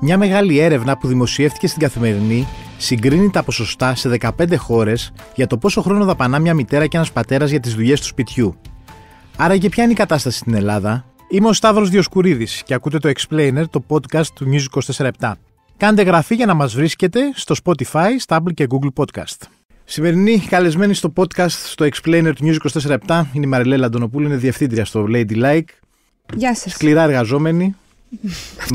Μια μεγάλη έρευνα που δημοσιεύτηκε στην Καθημερινή συγκρίνει τα ποσοστά σε 15 χώρες για το πόσο χρόνο δαπανά μια μητέρα και ένας πατέρας για τις δουλειές του σπιτιού. Άρα και ποια είναι η κατάσταση στην Ελλάδα. Είμαι ο Σταύρος Διοσκουρίδης και ακούτε το Explainer, το podcast του News 24 Κάντε γραφή για να μας βρίσκετε στο Spotify, Stable και Google Podcast. Σημερινή καλεσμένη στο podcast στο Explainer του News 24-7 είναι η Μαριλέλα Αντωνοπούλου, είναι διευθύντρια στο Lady Like. Γεια σας. Σκληρά εργαζόμενη,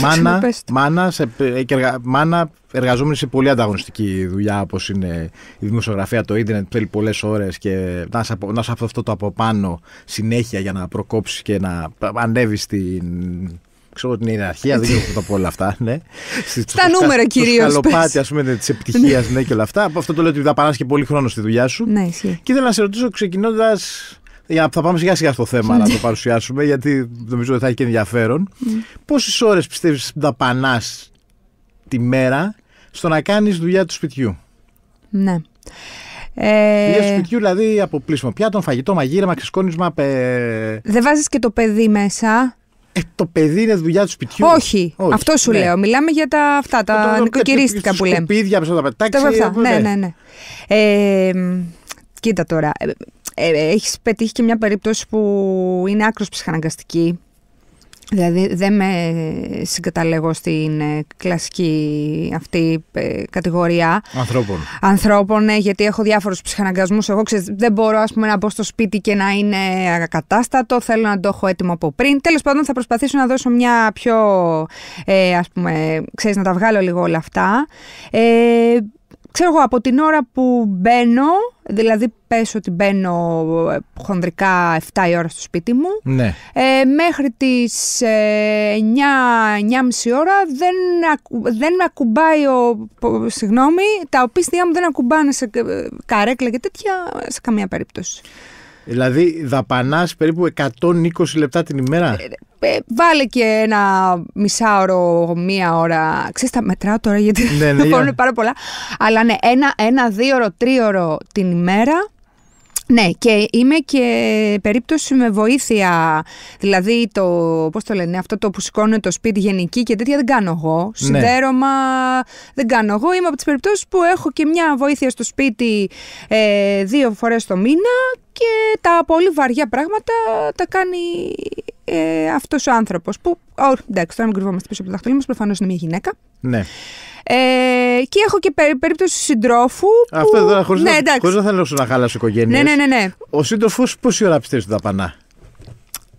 μάνα, μάνα, σε, ε, εργα, μάνα εργαζόμενη σε πολύ ανταγωνιστική δουλειά όπως είναι η δημοσιογραφία, το ίντερνετ που θέλει πολλές ώρες και να σε, να σε αυτό το από πάνω συνέχεια για να προκόψεις και να ανέβεις στην ξέρω την ιεραρχία, δεν ξέρω από πω όλα αυτά. Ναι. Στα νούμερα κυρίω. Στο καλοπάτι, ας πούμε, ναι, της επιτυχίας ναι. ναι, και όλα αυτά. Αυτό το λέω ότι θα και πολύ χρόνο στη δουλειά σου. Ναι, και ήθελα να σε ρωτήσω ξεκινώντας για, ε, θα πάμε σιγά σιγά στο θέμα να το παρουσιάσουμε, γιατί νομίζω ότι θα έχει και ενδιαφέρον. Πόσες ώρες πιστεύεις ότι δαπανάς τη μέρα στο να κάνεις δουλειά του σπιτιού. Ναι. Ε... Δουλειά του σπιτιού, δηλαδή από πλήσιμο πιάτων, φαγητό, μαγείρεμα, ξεσκόνισμα. Πε... Δεν βάζεις και το παιδί μέσα. Ε, το παιδί είναι δουλειά του σπιτιού. Όχι, αυτό σου ναι. λέω. Μιλάμε για τα αυτά, ε, τα νοικοκυρίστικα που λέμε. Τα σκουπίδια, τα πετάξει. Ναι, ναι, ναι. Ε, κοίτα τώρα. Ε, έχει έχεις πετύχει και μια περίπτωση που είναι άκρος ψυχαναγκαστική. Δηλαδή δεν με συγκαταλέγω στην ε, κλασική αυτή ε, κατηγορία ανθρώπων. Ανθρώπων, ναι, γιατί έχω διάφορους ψυχαναγκασμούς. Εγώ δεν μπορώ ας πούμε, να μπω στο σπίτι και να είναι ακατάστατο. Θέλω να το έχω έτοιμο από πριν. Τέλος πάντων θα προσπαθήσω να δώσω μια πιο, ε, ξέρεις, να τα βγάλω λίγο όλα αυτά ξέρω εγώ, από την ώρα που μπαίνω, δηλαδή πες ότι μπαίνω ε, χονδρικά 7 η ώρα στο σπίτι μου, ναι. ε, μέχρι τις 9, ε, 9.30 ώρα δεν, δεν ακουμπάει, ο, συγγνώμη, τα οπίστια μου δεν ακουμπάνε σε ε, καρέκλα και τέτοια σε καμία περίπτωση. Δηλαδή δαπανάς περίπου 120 λεπτά την ημέρα. Ε, βάλε και ένα μισάωρο, μία ώρα. Ξέρεις, τα μετράω τώρα γιατί δεν ναι, μπορούν ναι, πάρα πολλά. Αλλά ναι, ένα, ένα δύο τρίωρο την ημέρα. Ναι, και είμαι και περίπτωση με βοήθεια. Δηλαδή, το, πώς το λένε, αυτό το που σηκώνουν το σπίτι γενική και τέτοια δεν κάνω εγώ. Ναι. Συνδέρωμα δεν κάνω εγώ. Είμαι από τις περιπτώσεις που έχω και μια βοήθεια στο σπίτι ε, δύο φορές το μήνα και τα πολύ βαριά πράγματα τα κάνει ε, αυτός ο άνθρωπος που. Ό, εντάξει, τώρα μην κρυβόμαστε πίσω από το δαχτυλίδι μας, προφανώς είναι μια γυναίκα. Ναι. Ε, και έχω και περί, περίπτωση συντρόφου. Που... εδώ, χωρίς ναι, να, να θέλω να χαλάσω οικογένεια. Ναι, ναι, ναι, ναι. Ο σύντροφος πόση ώρα πιστεύεις ότι θα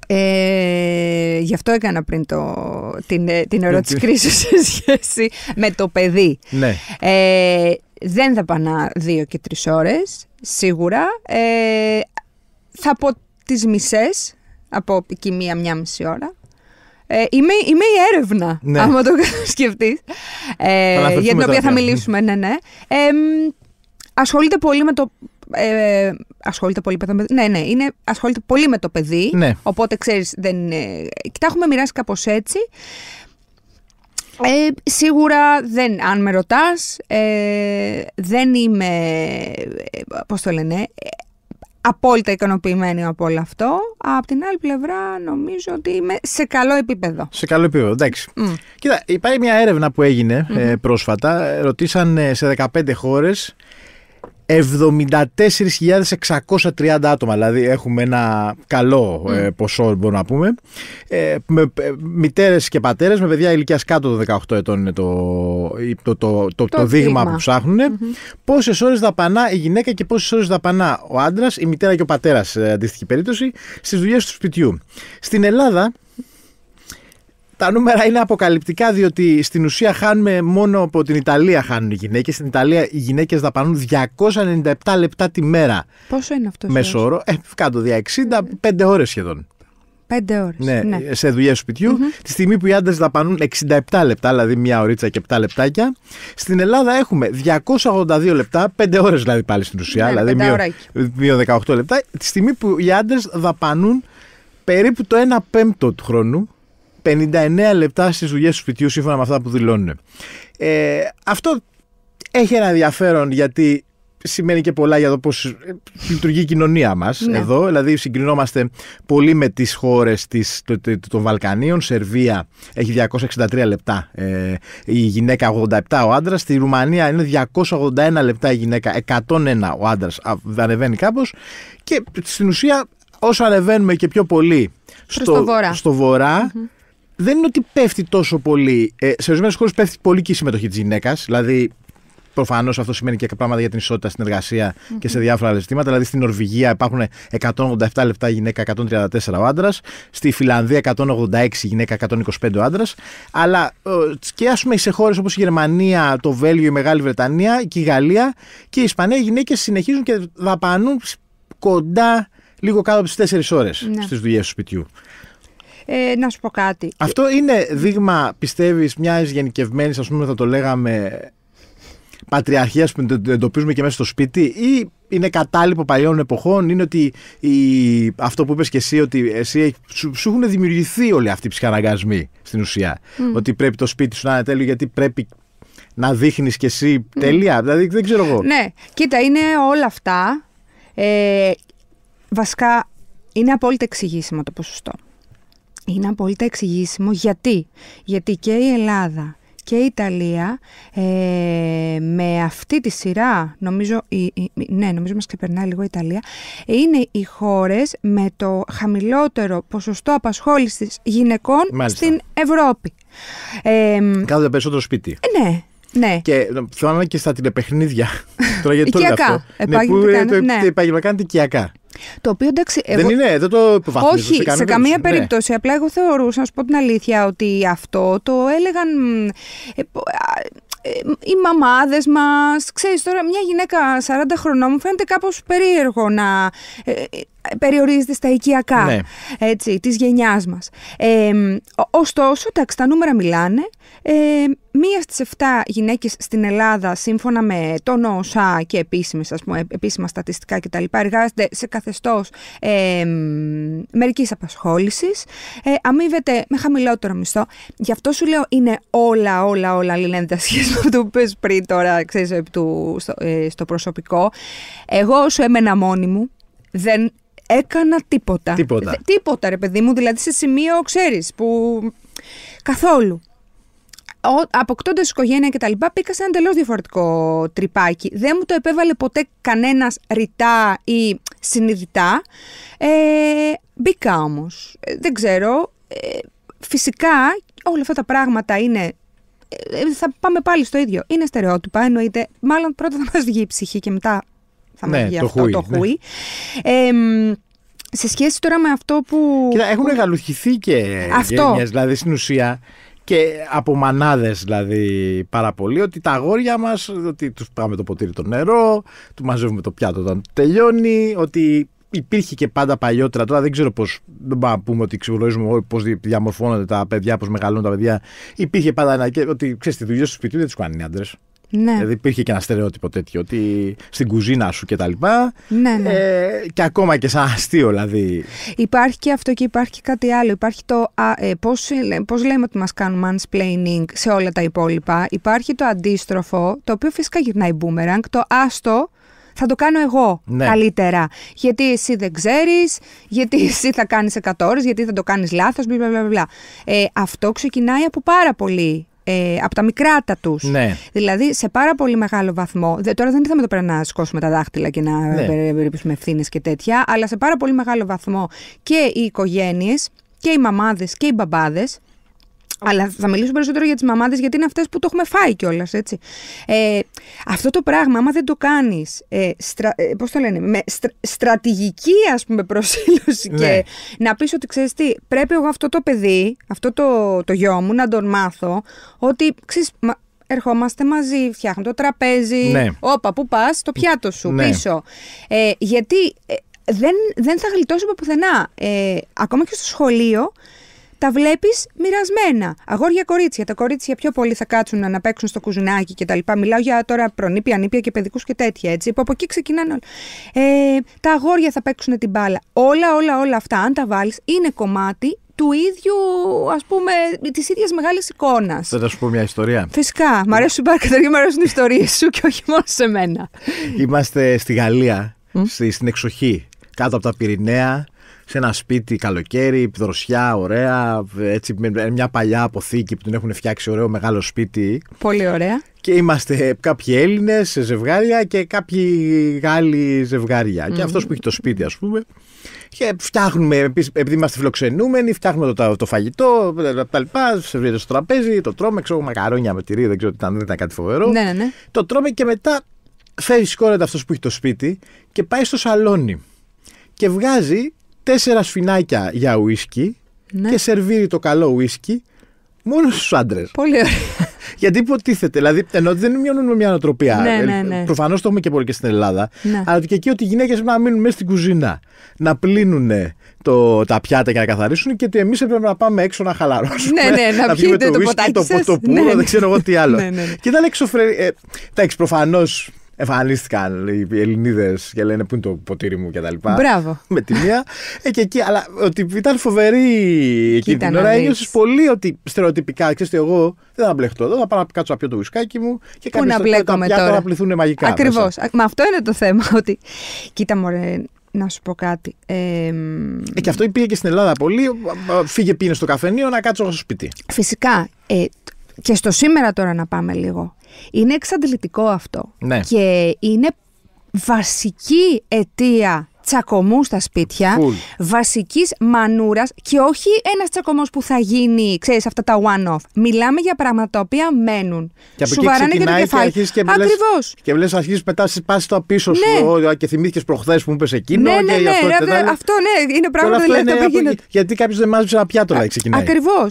Ε, γι' αυτό έκανα πριν το, την, ε, την ερώτηση κρίσης σε σχέση με το παιδί. Ναι. Ε, δεν θα πανά δύο και τρεις ώρες σίγουρα. Ε, θα πω τις μισές από εκεί μία-μία μισή ώρα. Ε, είμαι, είμαι η έρευνα, ναι. άμα το σκεφτείς. Ε, για την οποία θα μιλήσουμε, ναι, ναι. ασχολείται πολύ με το. Ε, ασχολείται πολύ με το παιδί. Ναι, ναι, είναι, ασχολείται πολύ με το παιδί. Ναι. Οπότε ξέρεις, δεν είναι. Τα έχουμε μοιράσει κάπως έτσι. Ε, σίγουρα δεν, αν με ρωτάς, ε, δεν είμαι, πώς το λένε, απόλυτα ικανοποιημένη από όλο αυτό. Απ' την άλλη πλευρά, νομίζω ότι είμαι σε καλό επίπεδο. Σε καλό επίπεδο, εντάξει. Mm. Κοίτα, υπάρχει μια έρευνα που εγινε ε, πρόσφατα. Ε, Ρωτήσαν σε 15 χώρε 74.630 άτομα, δηλαδή έχουμε ένα καλό ε, ποσό μπορούμε να πούμε. Ε, ε, μητέρες και πατέρες, με παιδιά ηλικίας κάτω των 18 ετών είναι το, το, το, δείγμα που ψάχνουν. Mm-hmm. Πόσες ώρες δαπανά η γυναίκα και πόσες ώρες δαπανά ο άντρας, η μητέρα και ο πατέρας, ε, αντίστοιχη περίπτωση, στις δουλειές του σπιτιού. Στην Ελλάδα τα νούμερα είναι αποκαλυπτικά διότι στην ουσία χάνουμε μόνο από την Ιταλία χάνουν οι γυναίκες. Στην Ιταλία οι γυναίκες δαπανούν 297 λεπτά τη μέρα. Πόσο είναι αυτός, Μεσόρο, ε, κάτω δια 60, 5 ώρες σχεδόν. 5 ώρες. Ναι, ναι. σε δουλειές σπιτιού. Mm-hmm. Τη στιγμή που οι άντρες δαπανούν 67 λεπτά, δηλαδή μία ωρίτσα και 7 λεπτάκια. Στην Ελλάδα έχουμε 282 λεπτά, 5 ώρες δηλαδή πάλι στην ουσία, ναι, δηλαδή μία 18 λεπτά. Τη στιγμή που οι άντρες δαπανούν περίπου το 1 πέμπτο του χρόνου 59 λεπτά στις δουλειέ του σπιτιού σύμφωνα με αυτά που δηλώνουν. Ε, αυτό έχει ένα ενδιαφέρον γιατί σημαίνει και πολλά για το πώς ε, λειτουργεί η κοινωνία μας ναι. εδώ. Δηλαδή συγκρινόμαστε πολύ με τις χώρες της, των Βαλκανίων. Σερβία έχει 263 λεπτά ε, η γυναίκα, 87 ο άντρας. Στη Ρουμανία είναι 281 λεπτά η γυναίκα, 101 ο άντρας. Ανεβαίνει κάπως. Και στην ουσία όσο ανεβαίνουμε και πιο πολύ στο, βορρά, δεν είναι ότι πέφτει τόσο πολύ. Ε, σε ορισμένες χώρες πέφτει πολύ και η συμμετοχή της γυναίκας. Δηλαδή, προφανώς αυτό σημαίνει και πράγματα για την ισότητα στην εργασια και σε διάφορα άλλα ζητήματα. Δηλαδή, στην Νορβηγία υπάρχουν 187 λεπτά γυναίκα, 134 ο άντρας. Στη Φιλανδία 186 γυναίκα, 125 ο άντρας. Αλλά ε, και ας πούμε σε χώρες όπως η Γερμανία, το Βέλγιο, η Μεγάλη Βρετανία και η Γαλλία και η Ισπανία, οι γυναίκες συνεχίζουν και δαπανούν κοντά λίγο κάτω από τις 4 ώρες ναι. στις δουλειές του σπιτιού. Ε, να σου πω κάτι. Αυτό είναι δείγμα, πιστεύεις, μιας γενικευμένης, ας πούμε, θα το λέγαμε, πατριαρχίας που εντοπίζουμε και μέσα στο σπίτι, ή είναι κατάλοιπο παλιών εποχών, είναι ότι η, αυτό που είπες και εσύ, ότι εσύ, σου, έχουν δημιουργηθεί όλοι αυτοί οι ψυχαναγκασμοί στην ουσία. Ότι πρέπει το σπίτι σου να είναι τέλειο, γιατί πρέπει να δείχνεις κι εσύ τέλεια. Δηλαδή, δεν ξέρω εγώ. Ναι, κοίτα, είναι όλα αυτά. Ε, βασικά, είναι απόλυτα εξηγήσιμο το ποσοστό είναι απόλυτα εξηγήσιμο γιατί. Γιατί και η Ελλάδα και η Ιταλία ε, με αυτή τη σειρά, νομίζω, η, η, ναι, νομίζω μας λίγο η Ιταλία, είναι οι χώρες με το χαμηλότερο ποσοστό απασχόλησης γυναικών στην Ευρώπη. Ε, περισσότερο σπίτι. Ε, ναι, ναι. Και ε, θυμάμαι και στα τηλεπαιχνίδια. Τώρα γιατί το λέω Ναι, που, ε, ναι. οικιακά. Το οποίο εντάξει. Δεν είναι, δεν το επιβαθμίζω. Όχι, σε, σε καμία περίπτωση. Ναι. περίπτωση. Απλά εγώ θεωρούσα, να σου πω την αλήθεια, ότι αυτό το έλεγαν. Ε, ε, οι μαμάδες μας. Ξέρεις τώρα, μια γυναίκα 40 χρονών μου φαίνεται κάπως περίεργο να. Ε, περιορίζεται στα οικιακά ναι. έτσι, της γενιάς μας. Ε, ωστόσο, τα νούμερα μιλάνε. Ε, μία στις 7 γυναίκες στην Ελλάδα, σύμφωνα με τον ΩΣΑ και επίσημες, ας πούμε, επίσημα στατιστικά κτλ, εργάζονται σε καθεστώς ε, μερικής απασχόλησης, ε, αμείβεται με χαμηλότερο μισθό. Γι' αυτό σου λέω είναι όλα, όλα, όλα λιλέντα σχέση με το που πες πριν τώρα, ξέρεις, στο, ε, στο προσωπικό. Εγώ όσο έμενα μόνη μου, δεν έκανα τίποτα. Τίποτα. Τίποτα, ρε παιδί μου, δηλαδή σε σημείο, ξέρεις, που. Καθόλου. Αποκτώντας οικογένεια και τα λοιπά, πήγα σε ένα εντελώς διαφορετικό τρυπάκι. Δεν μου το επέβαλε ποτέ κανένας ρητά ή συνειδητά. Ε, μπήκα όμως. Ε, δεν ξέρω. Ε, φυσικά όλα αυτά τα πράγματα είναι ε, θα πάμε πάλι στο ίδιο. Είναι στερεότυπα, εννοείται. Μάλλον πρώτα θα μας βγει η ψυχή και μετά θα ναι, το αυτό, το ναι. σε σχέση τώρα με αυτό που... Κοίτα, έχουν γαλουχηθεί και αυτό. γένειες, δηλαδή στην ουσία και από μανάδες δηλαδή πάρα πολύ ότι τα αγόρια μας, ότι τους πάμε το ποτήρι το νερό, τους μαζεύουμε το πιάτο όταν τελειώνει, ότι υπήρχε και πάντα παλιότερα. Τώρα δεν ξέρω πώς. Δεν πάμε να πούμε ότι ξεγνωρίζουμε πώ διαμορφώνονται τα παιδιά, πώς μεγαλώνουν τα παιδιά. Υπήρχε πάντα ένα. Και, ότι ξέρεις, τη δουλειά στο σπίτι δεν τους κάνουν οι άντρες. Ναι. Δηλαδή υπήρχε και ένα στερεότυπο τέτοιο ότι στην κουζίνα σου και τα λοιπά. Ναι, ναι. Ε, και ακόμα και σαν αστείο δηλαδή. Υπάρχει και αυτό και υπάρχει και κάτι άλλο. Υπάρχει το ε, πώς, πώς λέμε ότι μας κάνουν mansplaining σε όλα τα υπόλοιπα. Υπάρχει το αντίστροφο το οποίο φυσικά γυρνάει boomerang. Το άστο θα το κάνω εγώ ναι. καλύτερα. Γιατί εσύ δεν ξέρεις, γιατί εσύ θα κάνεις 100 γιατί θα το κάνεις λάθος, μπλα μπλα μπλα. Ε, αυτό ξεκινάει από πάρα πολύ ε, από τα μικράτα τους. Ναι. Δηλαδή σε πάρα πολύ μεγάλο βαθμό. τώρα δεν ήρθαμε το πέρα να σκόσουμε τα δάχτυλα και να ναι. ευθύνες και τέτοια, αλλά σε πάρα πολύ μεγάλο βαθμό και οι οικογένειες και οι μαμάδες και οι μπαμπάδες αλλά θα μιλήσω περισσότερο για τις μαμάδες, γιατί είναι αυτές που το έχουμε φάει κιόλας, έτσι. Ε, αυτό το πράγμα, άμα δεν το κάνεις. Ε, ε το λένε, με στρατηγική ας πούμε προσήλωση και ναι. να πεις ότι ξέρεις τι, πρέπει εγώ αυτό το παιδί, αυτό το, το γιο μου να τον μάθω, ότι ερχόμαστε μαζί, φτιάχνουμε το τραπέζι, ναι. όπα που πας, το πιάτο σου ναι. πίσω. Ε, γιατί ε, δεν, δεν θα γλιτώσουμε πουθενά. Ε, ακόμα και στο σχολείο τα βλέπεις μοιρασμένα. Αγόρια κορίτσια. Τα κορίτσια πιο πολύ θα κάτσουν να παίξουν στο κουζουνάκι κτλ. Μιλάω για τώρα προνήπια, νήπια και παιδικούς και τέτοια έτσι. Που από εκεί ξεκινάνε όλα. Ε, τα αγόρια θα παίξουν την μπάλα. Όλα, όλα, όλα αυτά, αν τα βάλεις, είναι κομμάτι του ίδιου, ας πούμε, της ίδιας μεγάλης εικόνας. Θα σου πω μια ιστορία. Φυσικά. Μ' αρέσουν πάρα καταρχήν, μου αρέσουν οι ιστορίες σου και όχι μόνο σε μένα. Είμαστε στη Γαλλία, mm? στην εξοχή, κάτω από τα Πυρηναία σε ένα σπίτι καλοκαίρι, δροσιά, ωραία. Έτσι, με μια παλιά αποθήκη που την έχουν φτιάξει ωραίο μεγάλο σπίτι. Πολύ ωραία. Και είμαστε κάποιοι Έλληνες σε ζευγάρια και κάποιοι Γάλλοι Και αυτός που έχει το σπίτι, ας πούμε. Και φτιάχνουμε, επειδή είμαστε φιλοξενούμενοι, φτιάχνουμε το, το φαγητό, τα λοιπά. στο τραπέζι, το τρώμε. Ξέρω μακαρόνια με τυρί, δεν ξέρω τι ήταν, δεν ήταν κάτι φοβερό. Ναι, ναι. Το τρώμε και μετά φέρει σκόρετα αυτός που έχει το σπίτι και πάει στο σαλόνι. Και βγάζει τέσσερα σφινάκια για ουίσκι ναι. και σερβίρει το καλό ουίσκι μόνο στους άντρες. Πολύ ωραία. Γιατί υποτίθεται, δηλαδή ενώ δεν μειώνουμε μια ανατροπή, ναι, ε, ναι, ναι, ναι. Προφανώς το έχουμε και πολύ και στην Ελλάδα. Ναι. Αλλά και εκεί ότι οι γυναίκες να μείνουν μέσα στην κουζίνα, να πλύνουν τα πιάτα και να καθαρίσουν και ότι εμείς έπρεπε να πάμε έξω να χαλαρώσουμε. Ναι, ναι, να, πιούμε το, το, το, ποτοπούρο, δεν ξέρω εγώ τι άλλο. Ναι, και ήταν εξωφρενή. Ε, εντάξει, προφανώς εμφανίστηκαν οι Ελληνίδες και λένε πού είναι το ποτήρι μου κτλ. Μπράβο. Με τη μία. Ε, και εκεί, αλλά ότι ήταν φοβερή εκείνη την ώρα. Ναι. Ένιωσες πολύ ότι στερεοτυπικά, ξέρετε, εγώ δεν θα μπλεχτώ εδώ, θα πάω να κάτσω να το βουσκάκι μου και κάτι να μπλέκομαι τώρα. Να πληθούν μαγικά. Ακριβώ. Μα αυτό είναι το θέμα. Ότι... Κοίτα, μωρέ, να σου πω κάτι. Ε, και αυτό πήγε και στην Ελλάδα πολύ. Ε, ε, φύγε, πίνες στο καφενείο να κάτσω στο σπίτι. Φυσικά. Ε, και στο σήμερα τώρα να πάμε λίγο. Είναι εξαντλητικό αυτό. Ναι. Και είναι βασική αιτία τσακωμού στα σπίτια, βασικής μανούρας και όχι ένας τσακωμός που θα γίνει, ξέρεις, αυτά τα one-off. Μιλάμε για πράγματα τα οποία μένουν. Και από Σου ξεκινάει και το κεφάλι. Ακριβώς. Και βλέπει αρχίζεις πετάς πας το πίσω σου ναι. και θυμήθηκες προχθές που μου είπες εκείνο. Ναι, ναι, ναι, αυτό, ναι, ναι, αυτό, ναι, είναι πράγματα γίνεται. Γιατί κάποιος δεν μάζεψε ένα πιάτο να ξεκινάει. Ακριβώς.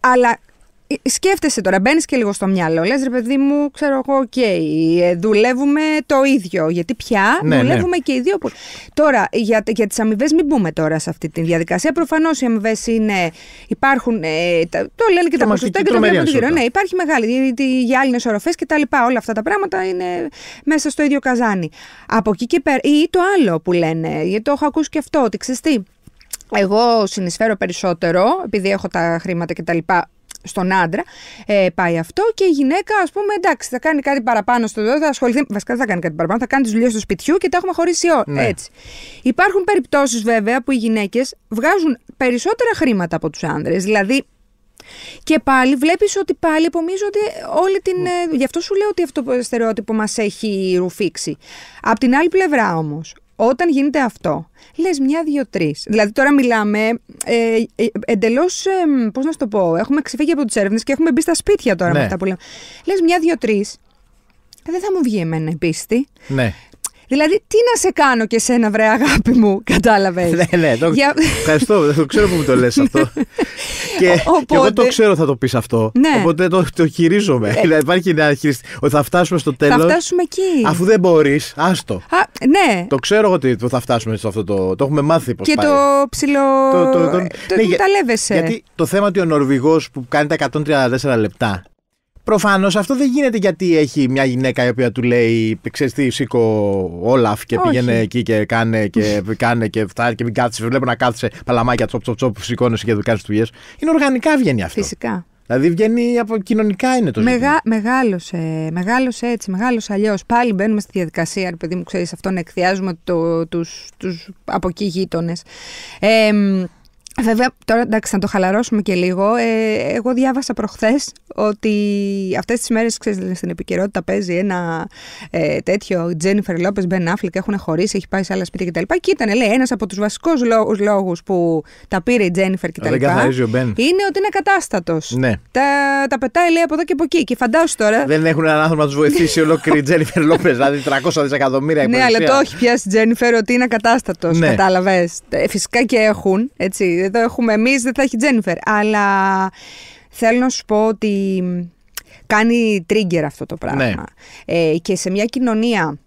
Αλλά ε, σκέφτεσαι τώρα, μπαίνεις και λίγο στο μυαλό. Λες ρε παιδί μου, ξέρω εγώ, οκ, ε, δουλεύουμε το ίδιο. Γιατί πια ναι, ναι. δουλεύουμε και οι δύο. Τώρα, για, για τις αμοιβές, μην μπούμε τώρα σε αυτή τη διαδικασία. Προφανώς οι αμοιβές είναι. Υπάρχουν. Ε, το λένε και τα ποσοστά και το βλέπουν Ναι, υπάρχει μεγάλη. Οι άλλε οροφές και τα λοιπά. Όλα αυτά τα πράγματα είναι μέσα στο ίδιο καζάνι. Από εκεί και πέρα. Ή το άλλο που λένε, γιατί το έχω ακούσει και αυτό, ότι ξέρεις εγώ συνεισφέρω περισσότερο, επειδή έχω τα χρήματα κτλ στον άντρα ε, πάει αυτό και η γυναίκα, ας πούμε, εντάξει, θα κάνει κάτι παραπάνω στο δώρο, θα ασχοληθεί. Βασικά δεν θα κάνει κάτι παραπάνω, θα κάνει τις δουλειές του σπιτιού και τα έχουμε χωρίσει ναι. έτσι. Υπάρχουν περιπτώσεις βέβαια που οι γυναίκες βγάζουν περισσότερα χρήματα από τους άντρε. Δηλαδή, και πάλι βλέπεις ότι πάλι ότι όλη την. Mm. γι' αυτό σου λέω ότι αυτό το στερεότυπο μας έχει ρουφήξει. Απ' την άλλη πλευρά όμως, όταν γίνεται αυτό, λες μια, δύο, τρεις. Δηλαδή τώρα μιλάμε ε, ε εντελώς. Πώς να σου το πω, έχουμε ξεφύγει από τις έρευνες και έχουμε μπει στα σπίτια τώρα ναι. με τα που λέμε. Λες μια, δύο, τρεις. Δεν θα μου βγει εμένα η πίστη. Ναι. Δηλαδή, τι να σε κάνω και σένα, βρε αγάπη μου, κατάλαβες. ναι, ναι, το... Για... ευχαριστώ. Το ξέρω που μου το λες αυτό. και, Οπότε... και εγώ το ξέρω θα το πεις αυτό. Ναι. Οπότε το, το χειρίζομαι. Ε. δηλαδή, υπάρχει ένα χειριστή. Ότι θα φτάσουμε στο τέλο. Θα φτάσουμε εκεί. Αφού δεν μπορείς, άστο. Α, ναι. Το ξέρω ότι θα φτάσουμε σε αυτό το. Το έχουμε μάθει πώς Και το ψηλό. Το, το, το... Ναι, γιατί το θέμα ότι ο Νορβηγός που κάνει τα 134 λεπτά Προφανώς αυτό δεν γίνεται γιατί έχει μια γυναίκα η οποία του λέει: Ξέρεις τι, σήκω Όλαφ και Όχι. πήγαινε εκεί και κάνε και κάνε και φτάνει και μην κάθισε. Βλέπω να κάθισε παλαμάκια τσοπ τσοπ τσοπ που σηκώνεσαι και δουλειά δουλειές. Είναι οργανικά βγαίνει αυτό. Φυσικά. Δηλαδή βγαίνει από κοινωνικά είναι το ζήτημα. Μεγάλωσε, μεγάλωσε έτσι, μεγάλωσε αλλιώς. Πάλι μπαίνουμε στη διαδικασία, ρε παιδί μου, ξέρεις αυτό, να εκθιάζουμε το, τους από εκεί γείτονες. Ε, Βέβαια, τώρα εντάξει, να το χαλαρώσουμε και λίγο. Ε, εγώ διάβασα προχθές ότι αυτές τις μέρες, ξέρεις, δηλαδή, στην επικαιρότητα παίζει ένα ε, τέτοιο. Τζένιφερ Λόπες, Μπεν Αφλικ έχουν χωρίσει, έχει πάει σε άλλα σπίτια κτλ. Και, και ήταν, λέει, ένας από τους βασικούς λόγους που τα πήρε η Τζένιφερ κτλ. Δεν λοιπά. ο Μπεν. Είναι ότι είναι ακατάστατο. Ναι. Τα, τα πετάει, λέει, από εδώ και από εκεί. Και φαντάσου τώρα. Δεν έχουν έναν άνθρωπο να τους βοηθήσει ολόκληρη η Τζένιφερ Λόπες, δηλαδή 300 δισεκατομμύρια Ναι, αλλά το έχει πιάσει η Τζένιφερ ότι είναι ακατάστατο. Ναι. Κατάλαβες. Ε, φυσικά και έχουν. Έτσι, εδώ έχουμε εμείς, δεν θα έχει Τζένιφερ. Αλλά θέλω να σου πω ότι κάνει trigger αυτό το πράγμα. Ναι. Ε, και σε μια κοινωνία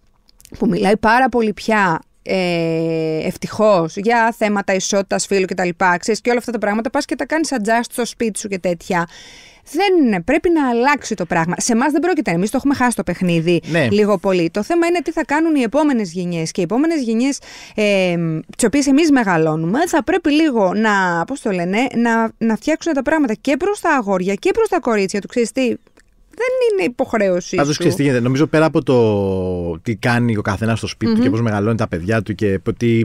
που μιλάει πάρα πολύ πια ε, ευτυχώς για θέματα ισότητας φίλου κτλ. Ξέρεις, και όλα αυτά τα πράγματα πας και τα κάνεις adjust στο σπίτι σου και τέτοια. Δεν είναι. Πρέπει να αλλάξει το πράγμα. Σε εμάς δεν πρόκειται. Εμείς το έχουμε χάσει το παιχνίδι ναι. λίγο πολύ. Το θέμα είναι τι θα κάνουν οι επόμενες γενιές. Και οι επόμενες γενιές, ε, τις οποίες εμείς μεγαλώνουμε, θα πρέπει λίγο να, πώς το λένε, να, να φτιάξουν τα πράγματα και προς τα αγόρια και προς τα κορίτσια του. Ξέρεις τι, δεν είναι υποχρέωση. Πάντως ξέρεις τι γίνεται. Νομίζω πέρα από το τι κάνει ο καθένας στο σπιτι και πώς μεγαλώνει τα παιδιά του και τι,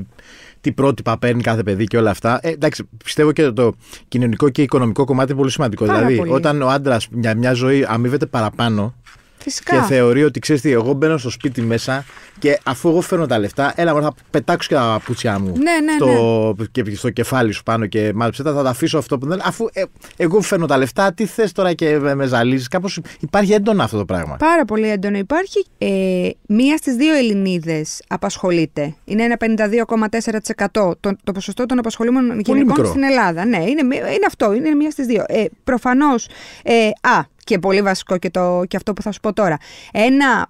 τι πρότυπα παίρνει κάθε παιδί και όλα αυτά. Ε, εντάξει, πιστεύω και το, το κοινωνικό και οικονομικό κομμάτι είναι πολύ σημαντικό. δηλαδή, όταν ο άντρας μια, μια ζωή αμείβεται παραπάνω και θεωρεί ότι ξέρεις τι, εγώ μπαίνω στο σπίτι μέσα και αφού εγώ φέρνω τα λεφτά, έλα θα πετάξω και τα πουτσιά μου ναι, ναι, στο, ναι. κεφάλι σου πάνω και μάλιστα θα τα αφήσω αυτό που δεν. Αφού ε, εγώ φέρνω τα λεφτά, τι θες τώρα και με, με ζαλίζεις. Κάπως υπάρχει έντονο αυτό το πράγμα. Πάρα πολύ έντονο. Υπάρχει. Ε, μία στις δύο Ελληνίδες απασχολείται. Είναι ένα 52,4% το, το ποσοστό των απασχολούμενων γυναικών στην Ελλάδα. Ναι, είναι, είναι αυτό. Είναι μία στις δύο. Ε, Προφανώς. Ε, α, και πολύ βασικό και, το, και αυτό που θα σου πω τώρα, ένα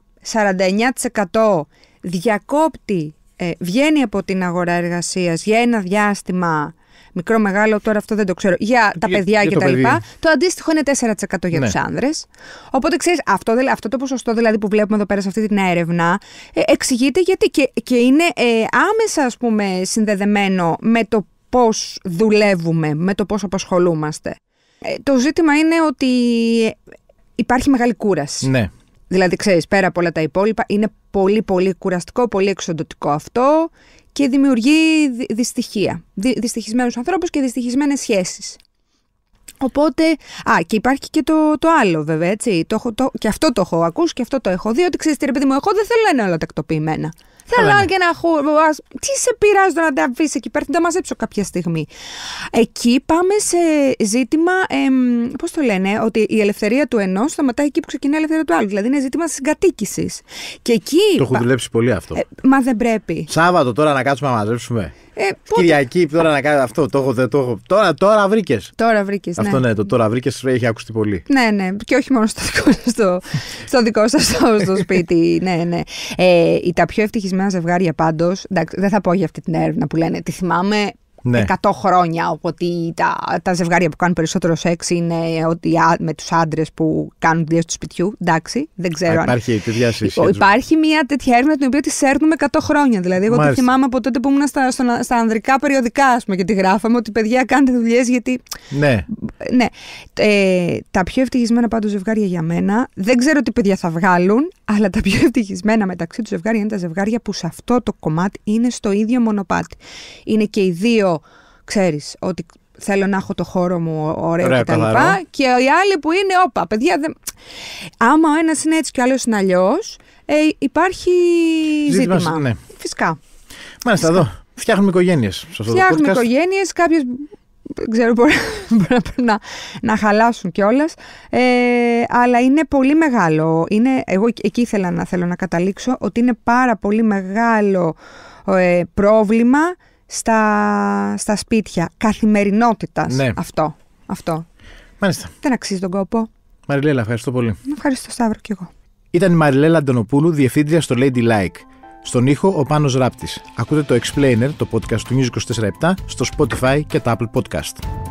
49% διακόπτη ε, βγαίνει από την αγορά εργασίας για ένα διάστημα μικρό, μεγάλο, τώρα αυτό δεν το ξέρω, για τα παιδιά κτλ. Το, τα λοιπά. το αντίστοιχο είναι 4% για ναι. τους Οπότε ξέρεις, αυτό, αυτό το ποσοστό δηλαδή που βλέπουμε εδώ πέρα σε αυτή την έρευνα ε, εξηγείται γιατί και, είναι ε, άμεσα ας πούμε συνδεδεμένο με το πώς δουλεύουμε, με το πώς απασχολούμαστε. Ε, το ζήτημα είναι ότι υπάρχει μεγάλη κούραση. Ναι. Δηλαδή, ξέρεις πέρα από όλα τα υπόλοιπα, είναι πολύ πολύ κουραστικό, πολύ εξοντοτικό αυτό και δημιουργεί δυστυχία. Δυστυχισμένους ανθρώπους και δυστυχισμένες σχέσεις. Οπότε, α, και υπάρχει και το, το άλλο βέβαια, έτσι, το, το, και αυτό το έχω ακούσει και αυτό το έχω δει, ότι ξέρεις ρε παιδί μου, εγώ δεν θέλω να είναι όλα τακτοποιημένα. Θέλω ναι. και να χούρα. Τι σε πειράζει να τα βρεις εκεί πέρα, θα τα μαζέψω κάποια στιγμή. Εκεί πάμε σε ζήτημα, εμ, πώς το λένε, ότι η ελευθερία του ενός σταματάει εκεί που ξεκινάει η ελευθερία του άλλου. Δηλαδή είναι ζήτημα συγκατοίκησης. Και εκεί. Το έχω δουλέψει πολύ αυτό. Ε, μα δεν πρέπει. Σάββατο τώρα να κάτσουμε να μαζέψουμε. Ε, Κυριακή τώρα να κάνει αυτό. Το έχω, το έχω. Τώρα, τώρα βρήκες. Τώρα βρήκες. Αυτό ναι. ναι, το τώρα βρήκες έχει ακουστεί πολύ. Ναι, ναι. Και όχι μόνο στο δικό σας στο, στο, δικό σας, στο, στο σπίτι. ναι, ναι. Ε, τα πιο ευτυχισμένα ζευγάρια πάντως. Δεν θα πω για αυτή την έρευνα που λένε. Τη θυμάμαι ναι. 100 χρόνια. Οπότε τα, τα ζευγάρια που κάνουν περισσότερο σεξ είναι ότι, με τους άντρες που κάνουν δουλειά του σπιτιού. Εντάξει, δεν ξέρω. Α, υπάρχει, αν... υπάρχει μια τέτοια έρευνα την οποία τη σέρνουμε 100 χρόνια. Δηλαδή, εγώ Μάλιστα. θυμάμαι από τότε που ήμουν στα, στα, στα ανδρικά περιοδικά, ας πούμε, και τη γράφαμε ότι παιδιά κάνετε δουλειές γιατί. Ναι ναι. Ε, τα πιο ευτυχισμένα πάντως ζευγάρια για μένα, δεν ξέρω τι παιδιά θα βγάλουν, αλλά τα πιο ευτυχισμένα μεταξύ τους ζευγάρια είναι τα ζευγάρια που σε αυτό το κομμάτι είναι στο ίδιο μονοπάτι. Είναι και οι δύο, ξέρεις, ότι θέλω να έχω το χώρο μου ωραίο Ρε, και τα λοιπά. Και οι άλλοι που είναι, όπα, παιδιά. δεν... Άμα ο ένας είναι έτσι και ο άλλος είναι αλλιώς, ε, υπάρχει ζήτημα. ζήτημα ναι. Φυσικά. Μάλιστα, Φυσικά. εδώ. Φτιάχνουμε οικογένειες. Φτιάχνουμε οικογένειες, κάποιε δεν ξέρω, μπορεί, να, να χαλάσουν κιόλας. Ε, αλλά είναι πολύ μεγάλο. Είναι, εγώ εκεί ήθελα να θέλω να καταλήξω ότι είναι πάρα πολύ μεγάλο ε, πρόβλημα στα, στα σπίτια καθημερινότητας ναι. αυτό. αυτό. Μάλιστα. Δεν αξίζει τον κόπο. Μαριλέλα, ευχαριστώ πολύ. Ευχαριστώ Σταύρο κι εγώ. Ήταν η Μαριλέλα Αντωνοπούλου, διευθύντρια στο Lady Like. Στον ήχο ο Πάνος Ράπτης. Ακούτε το Explainer, το podcast του News 24-7, στο Spotify και τα Apple Podcast.